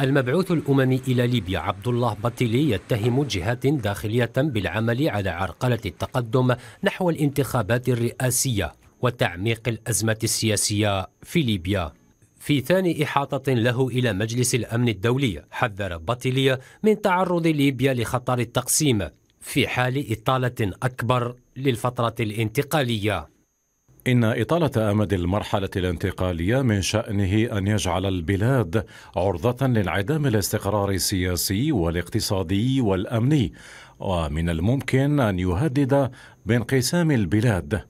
المبعوث الأممي إلى ليبيا عبد الله بطيلي يتهم جهات داخلية بالعمل على عرقلة التقدم نحو الانتخابات الرئاسية وتعميق الأزمة السياسية في ليبيا في ثاني إحاطة له إلى مجلس الأمن الدولي حذر بطيلي من تعرض ليبيا لخطر التقسيم في حال إطالة أكبر للفترة الانتقالية إن إطالة أمد المرحلة الانتقالية من شأنه أن يجعل البلاد عرضة لانعدام الاستقرار السياسي والاقتصادي والأمني ومن الممكن أن يهدد بانقسام البلاد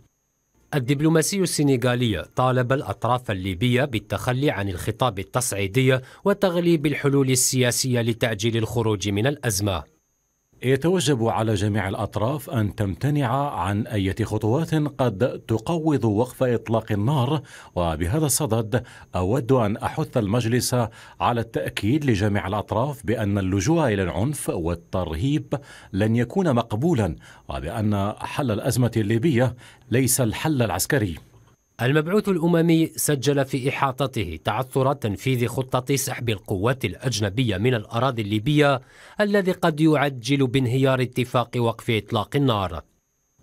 الدبلوماسي السنغالي طالب الأطراف الليبية بالتخلي عن الخطاب التصعيدي وتغليب الحلول السياسية لتأجيل الخروج من الأزمة يتوجب على جميع الأطراف أن تمتنع عن أي خطوات قد تقوض وقف إطلاق النار وبهذا الصدد أود أن أحث المجلس على التأكيد لجميع الأطراف بأن اللجوء إلى العنف والترهيب لن يكون مقبولا وبأن حل الأزمة الليبية ليس الحل العسكري المبعوث الأممي سجل في إحاطته تعثر تنفيذ خطة سحب القوات الأجنبية من الأراضي الليبية الذي قد يعجل بانهيار اتفاق وقف إطلاق النار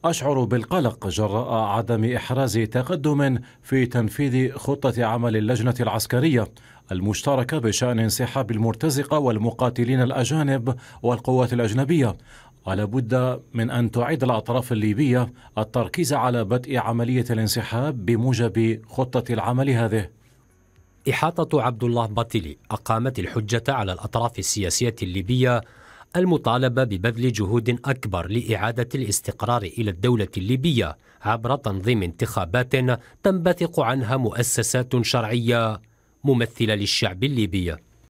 أشعر بالقلق جراء عدم إحراز تقدم في تنفيذ خطة عمل اللجنة العسكرية المشتركة بشأن انسحاب المرتزقة والمقاتلين الأجانب والقوات الأجنبية ولا بد من أن تعيد الأطراف الليبية التركيز على بدء عملية الانسحاب بموجب خطة العمل هذه إحاطة عبد الله باتيلي أقامت الحجة على الأطراف السياسية الليبية المطالبة ببذل جهود أكبر لإعادة الاستقرار إلى الدولة الليبية عبر تنظيم انتخابات تنبثق عنها مؤسسات شرعية ممثلة للشعب الليبي